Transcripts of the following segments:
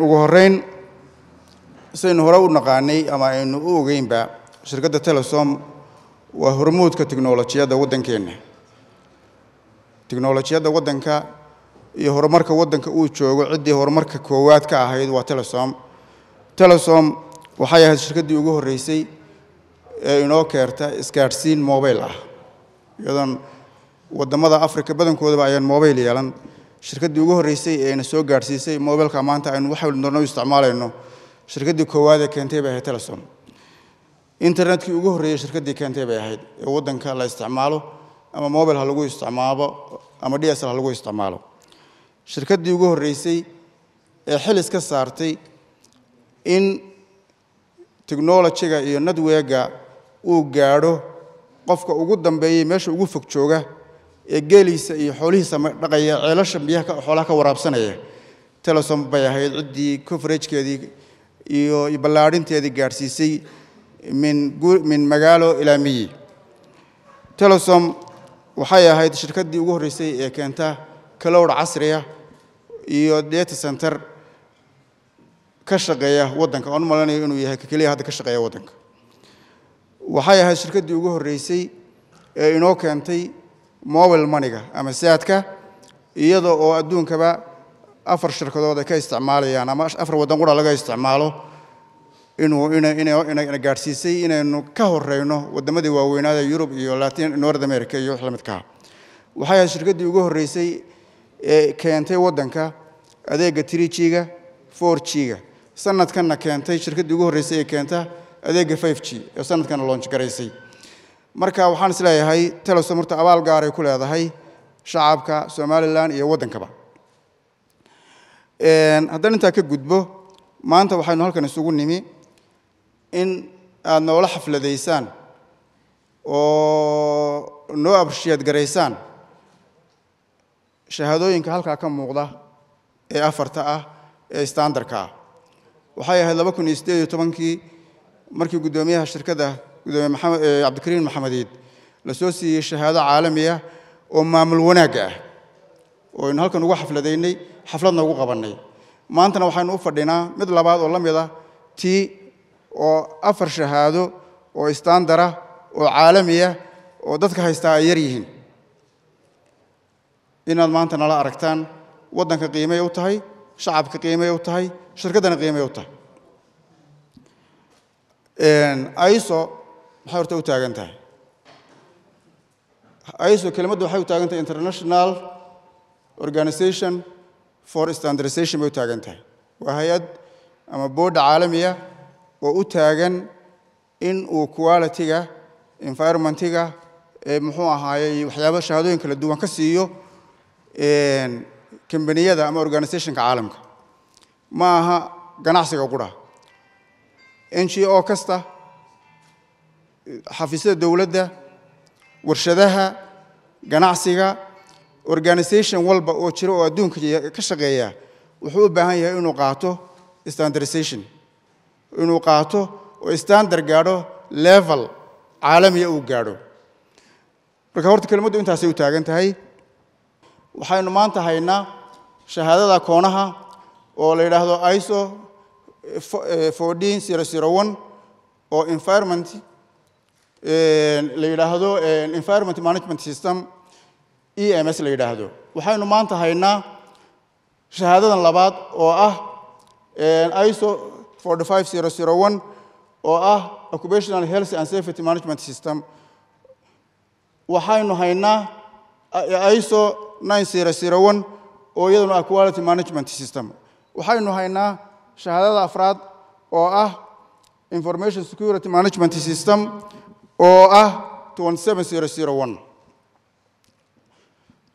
ugu horeyn saynu hore u naqaanay ama aynu u ogeynba shirkadda telesom waa hormuudka tiknolojiyadda waddankeenna tiknolojiyadda waddanka iyo horumarka waddanka uu joogo ciddii horumarka koowaad ka ahayd waa telesom telesom waxay ahayd shirkaddii ugu horreysay ee inoo keerta isgaadhsiin mobile ah iyadoon waddamada africa badankoodaba ayaan mobile yeelan shirkaddii ugu horreysay ee na soo gaadhsiisay mobilka maanta aynu wax walba doonno isticmaalayno shirkaddii koowaad ee keentay bay ahayd telesom internetkii ugu horreeyey shirkaddii keentay bay ahayd ee waddanka la isticmaalo ama mobil ha lagu isticmaalo ama dsl ha lagu isticmaalo shirkaddii ugu horreysay ee xil iska saartay in technolojiga iyo nadweega uu gaadho qofka ugu dambeeyey meesha ugu fog jooga ee geeliisa iyo xoolihiisa dhaqaya ceelasha biyaha xoolaha ka waraabsanaya telesom bay ahayd ciddii coverajkeedii iyo ballaarinteedii gaadhsiisay min magaalo ilaa miyi telesom waxay ahayd shirkadii ugu horreysay ee keenta kalowdh casriya iyo data center ka shaqeeya waddanka oan u inuu yahay kakeliya hadda ka shaqeeya waddanka waxay ahayd shirkadii ugu horreysay ee inoo keentay mobile moneyga ama saadka iyada oo adduunkaba afar shirkadood ay ka isticmaalayaan ama afar waddan qura laga isticmaalo inuuna gaadhsiisay inaynu ka horeyno waddamadii waaweynaada yurub iyo latin north america iyo wix ah. waxay ahayd shirkaddii ugu horreysay ee keentay waddanka adeega trijiga g-ga sanadkanna keentay shirkadii ugu horreysay ee keenta adeega five g ee sanadkana loonj garaysay marka waxaan isleeyahay leeyahay telesom horta abaal gaaray ku leedahay shacabka somalilan iyo waddankaba haddaan intaa ka gudbo maanta waxaynu halkan isugu nimi in aad noola xafladaysaan oo noo abrshiyaad garaysaan shahaadooyinka halkaa ka muuqda ee afarta ah ee standarka ah waxay ahayd laba kun iyo siddeed iyo tobankii markii guddoomiyaha shirkada Eh, cabdikariim maxamediid la soo siiyey shahaado caalamiah oo maamul wanaag ah oo aynu halkan ugu xafladaynay xafladna ugu qabannay maantana waxaynu u fadhinaa mid labaad oo la mid ah tii oo afar shahaado oo istaandara oo caalamiah oo dadka haystaa ay yar yihiin inaad maanta nala aragtaan waddanka qiimay u tahay shacabka qiimay u tahay shirkaddana qiimay u tahay iso maxay horta u taagan tahay iso kelmaddu waxay u taagan tahay international organization for standardization bay u taagan tahay waa hay-ad ama boodha caalamiya oo u taagan in uu qualitiga environmentiga muxuu ahaayey waxyaaba shahaadooyin kala duwan ka siiyo kombaniyada ama organizationka caalamka ma aha ganacsiga qura n g o kasta xafiisyada dowladda warshadaha ganacsiga organisation walba oo jira oo adduunka ka shaqeeya wuxuu u baahan yahay inuu qaato standardization inuu qaato oo standard gaadho level caalamiya ah uu gaadho marka horta kelmaddu intaasay u taagan tahay waxaynu maanta haynaa shahaadada koonaha oo la yidhaahdo iso eh, oo environment la yidhaahdo environment management system e m s la yidhaahdo waxaynu maanta haynaa shahaadadan labaad oo ah iso oo ah occupational health and safety management system waxaynu haynaa iso oo iyaduna ah quality management system waxaynu haynaa shahaadada afraad oo ah information security management system oo ah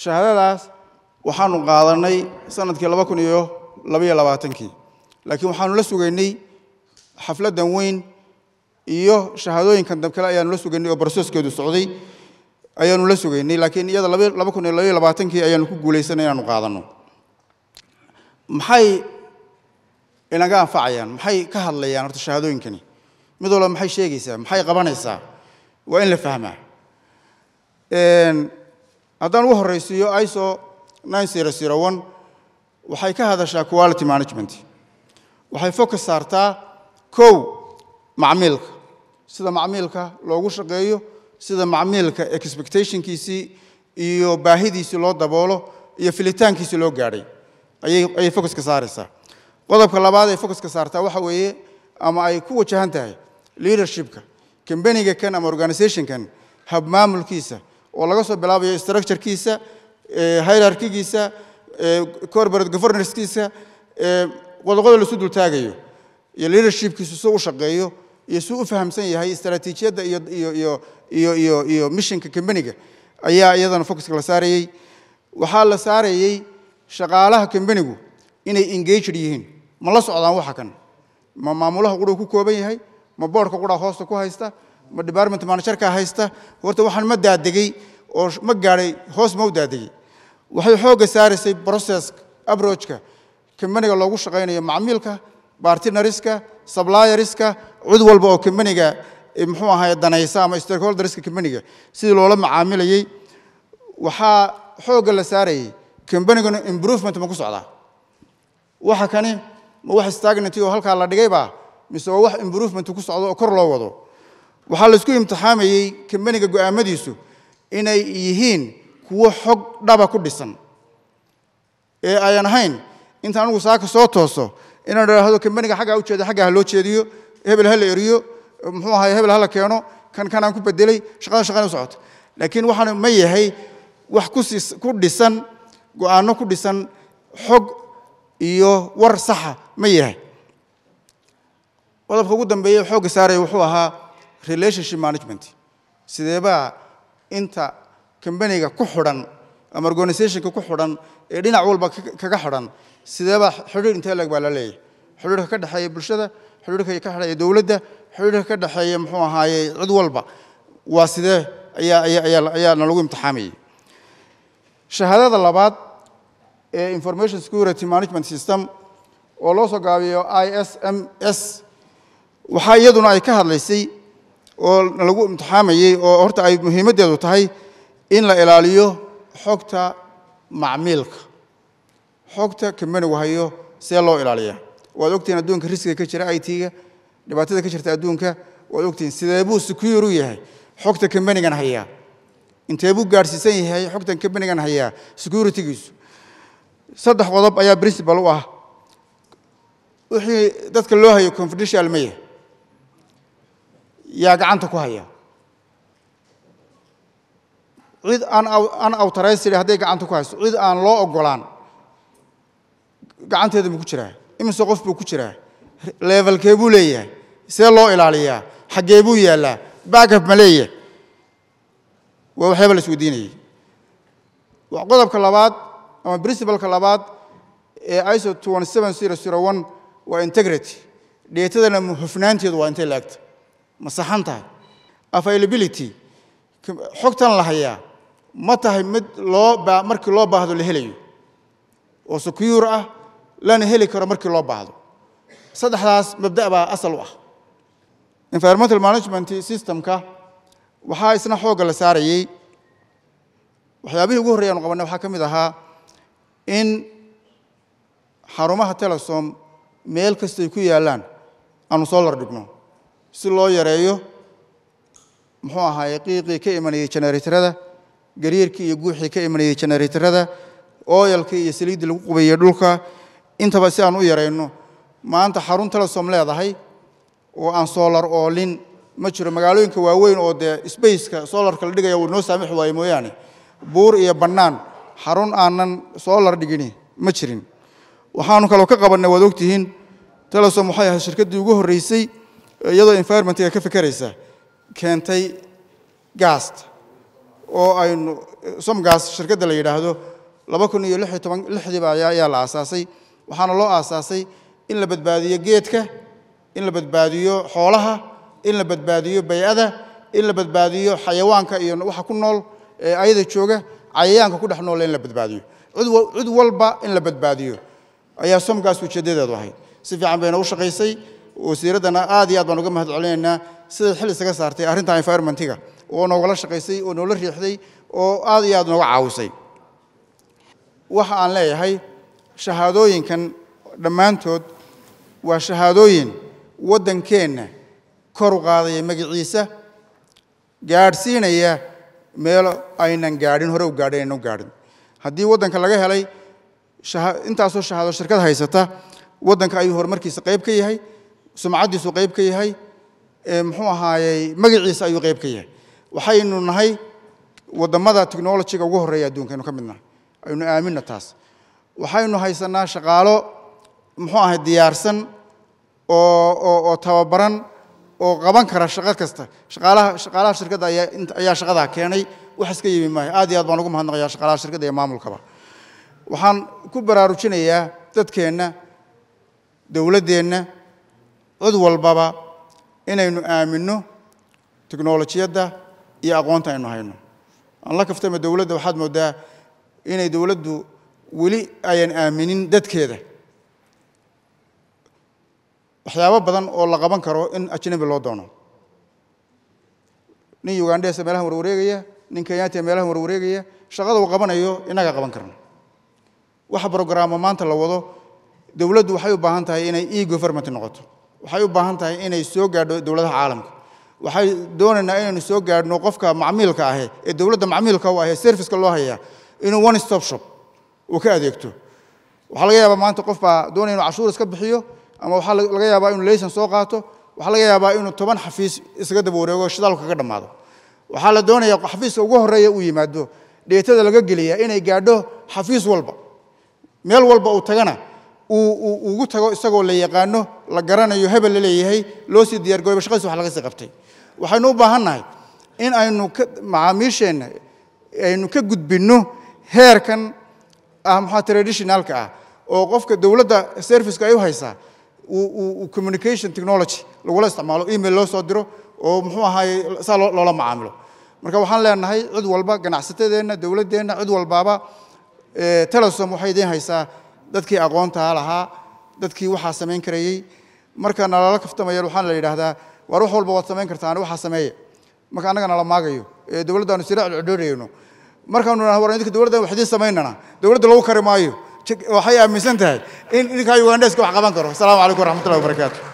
shahaadadaas waxaanu qaadanay sanadkii laba kun iyo labaiyo labaatankii laakiin waxaanu la sugaynay xafladdan weyn iyo shahaadooyinkan dab ayaanu la sugaynay oo baroseeskeedu socday ayaanu la sugaynay laakiin iyada laba kun iyo labaiyo labaatankii ayaanu ku guulaysanay inaanu qaadano maxay inaga anfacayaan maxay ka hadlayaan horta shahaadooyinkani mid walba maxay sheegaysaa maxay qabanaysaa waa in la fahmaa haddaan u horraysiiyo iso waxay ka hadashaa quality management waxay focus saartaa kow macmiilka sida macmiilka loogu shaqeeyo sida macmiilka expectationkiisii iyo baahidiisii loo daboolo iyo filitaankiisii loo gaadhay ayay focus ka saaraysaa qodobka labaad ay focus ka saartaa waxa weeye ama ay ku wajahan tahay leadershipka kan ama organizationkan habmaamulkiisa oo laga soo bilaabayo structurekiisa eh, hirarkigiisa eh, corporate governorskiisa eh, qodoqodo laisu dultaagayo iyo leadershipkiisu suu u shaqeeyo iyo suu u fahamsan yahay istaraatiijiyadda iyo missionka kambaniga ayaa iyadana focuska la saarayey waxaa la saarayey shaqaalaha kambanigu inay engaged yihiin ma la socdaan waxa kan ma maamulaha quruu ku kooban yahay ma boodhka quraa hoosta ku haysta ma department maanajarka haysta horta waxaan ma daadegey oo ma gaadhay hoos mau daadegey waxay xoogga saaraysay brocess abrojka kambaniga loogu shaqaynayo macmiilka bartinariska sablayariska cid walba oo kambaniga eh, muxuu ahaay danaysa ama stakeholderska kambaniga sidii loola macaamilayey waxaa xoogga la saarayey kambanigana improvement ma ku socdaa waxa kani ma wax stagnanty oo halkaa la dhigaybaa mise waa wax imbrovement ku socdo oo kor loo wado waxaa laysku imtixaamayey kambaniga go'aamadiisu inay yihiin kuwo xog dhaba ku dhisan ee ayaan ahayn inta anugu saaka soo tooso inaan idhaahdo kambaniga xaggaa u jeeda xaggaa ha loo jeediyo hebel ha la eriyo muxuu ahaye hebel ha la keeno kan kanaan ku bedelay shaqadan shaqana u socoto laakiin waxaan ma yahay wax ku dhisan go'aanno ku dhisan xog iyo war saxa ma yahay qodobka ugu dambeeyey xoogga saaraya wuxuu ahaa relationship management sideebaa inta kambaniga ku xidhan ama organizationka ku xidhan ee dhinac walba kaga xidhan sideebaa xidhiir inteeleg baa la leeyahay xidhiirka ka dhexeeya bulshada xidhiirka ka dhexeeya dowladda xidhiirka ka dhexeeya muxuu ahaaye cid walba waa sidee ayaa nalagu imtixaamayey shahaadada labaad ee information security management system oo loo soo gaabiyo i s m s waxaa iyaduna ay ka hadlaysay oo lagu imtixaamayey oo horta ay muhiimaddeedu tahay in la ilaaliyo xogta macmiilka xogta kamani wahayo see loo ilaaliya waad ogtihiin adduunka risgiga ka jira i t-ga dhibaatada ka jirta adduunka waad ogtihiin sideebuu secuur u yahay xogta kambanigan hayaa inteebuu gaadhsiisan yahay xogtan kambanigan hayaa securitigiisu saddex qodob ayaa princibal u ah wixii dadka loo hayo confidential ma yaa gacanta ku haya cid aan awtaraysiri hadday gacanta ku hayso cid aan loo ogolaan gacanteeda muu ku jiraa imise qof buu ku jiraa leevalkee buu leeyahay see loo ilaaliyaa xaggee buu yaallaa baagaf ma leeya waa waxyaaba la isweydiinayay qodobka labaad ama princibalka labaad ee iso waa integrity dheetadana hofnaanteedu waa intay laagta ma saxan tahay availability xogtan la hayaa ma tahay mid loo markii loo baahdo la helayo oo secure ah lana heli karo markii loo baahdo saddexdaas mabda' baa asal u ah environmental management systemka waxaa isna xoogga la saarayey waxyaabihii ugu horrey anu qabanay waxaa ka mid ahaa in xarumaha telesom meel kastoy ku yaallaan aanu soo dhigno si loo yareeyo muxuu ahaaye qiiqii ka imanayey jeneraterada gariirkii iyo guuxii ka imanayey jeneraterada oyalkii iyo saliiddii lagu qubayey dhulka intaba si aan u yareyno maanta xarun telesom leedahay oo aan soolar oolin ma jiro magaalooyinka waaweyn oo dee sbaceka soolarka la dhigaya wuu inoo saamix mooyaane buur iyo bannaan xarun aanan soolar dhigini ma jirin waxaanu kaloo ka qabannay waad ogtihiin telesom waxay ahayd shirkaddii ugu horraysay iyadoo environmentga ka fikeraysa keentay gaasta oo aynu somgas shirkadda la yidhaahdo laba kun iyo lixiy toban lixdiiba ayaa la aasaasay waxaana loo aasaasay in la badbaadiyo geedka in la badbaadiyo xoolaha in la badbaadiyo bay-ada in la badbaadiyo xayawaanka iyo waxa ku nool ee ayada jooga cayayaanka ku dhex noole in la badbaadiyo cid walba in la badbaadiyo ayaa somgas ujeeddadeedu ahayd si fiican bayna u shaqaysay wasiiraddana aada iyo aad baan uga mahad celinaynaa siday xil isaga saartay arrinta environmentiga oo noogala shaqaysay oo noola riixday oo aad iyo aad nooga caawisay waxa aan leeyahay shahaadooyinkan dhammaantood waa shahaadooyin waddankeenna kor u qaadaya magaciisa gaadhsiinaya meelo aynan gaadhin hore u gaadhin aynan u gaadhin haddii waddanka laga helay intaasoo shahaado shirkad haysata waddanka ayuu horumarkiisa qayb ka yahay sumcaddiisuu qayb ka yahay muxuu ahaayey magaciisa ayuu qayb ka yahay waxaynu nahay wadamada technologiga ugu horeeya adduunka aynu ka mid nahay aynu aaminna taas waxaynu haysanaa shaqaalo muxuu ahay diyaarsan oo tababaran oo qaban kara shaqo kasta shaqaalaha shirkadda ayaa shaqadaa keenay wax iska yimi maayo aad iyo aad baan ugu mahadnaqayaa shaqaalaha shirkadda iyo maamulkaba waxaan ku baraarujinayaa dadkeenna dowladdeenna cod walbaba inaynu aaminno tiknolojiyadda iyo aqoonta aynu hayno aan la kaftama dowladda waxaad moodaa inay dowladdu weli ayaan aaminin dadkeeda waxyaabo badan oo la qaban karo in ajnabi loo doono nin ugandhesa meelahan warwareegaya nin kenyaatiya meelaha warwareegaya shaqada uu qabanayo inaga qaban karno waxa brogaraama maanta la wado dowladdu waxay u baahan tahay inay e government noqoto waxay u baahan tahay inay soo gaadho dowladaha caalamka waxay doonaynaa inaynu soo gaadhno qofka macmiilka ahee ee dowladda macmiilka u ahee serviceka loo hayaa inuu one stop shop uu ka adeegto waxaa laga yaabaa maanta qof baa doonaya inuu cashuur iska bixiyo ama waxaa laga yaabaa inuu laysan soo qaato waxaa laga yaabaa inuu toban xafiis iskaga daba wareego shidaalku kaga dhammaado waxaa la doonayaa xafiiska ugu horreeya uu yimaado dheetada laga geliyaa inay gaadho xafiis walba meel walba uu tagana uu ugu tago isagoo la yaqaano la garanayo hebel la leeyahay loo sii diyaargarooba shaqadiis wax laga sii qabtay waxaynu u baahannahay in aynu ka macaamiisheenna aynu ka gudbinno heerkan ah maxaa traditionalka ah oo qofka dowladda serviceka ay u haysaa communication technology lagula isticmaalo email loo soo diro oo muxuu ahaaye saa loola macaamilo marka waxaan leenahay cid walba ganacsatadeenna dowladdeenna cid walbaaba telesom waxay idiin haysaa dadkii aqoontaa lahaa dadkii waxaa samayn karayey marka nalala kaftamaya waxaan la yidhaahdaa war wax walba waad samayn kartaan waxaa sameeya marka annaga nala maagayo ee dowladdaanu siraac codhoonayno markaanu naha waran idinka dowladdan wax idiin samaynana dowladda lagu kari maayo waxay aaminsan tahay in ninkaa yugandeska wax qaban karo asalaamu calaykum waraxmatullahi wabarakaatu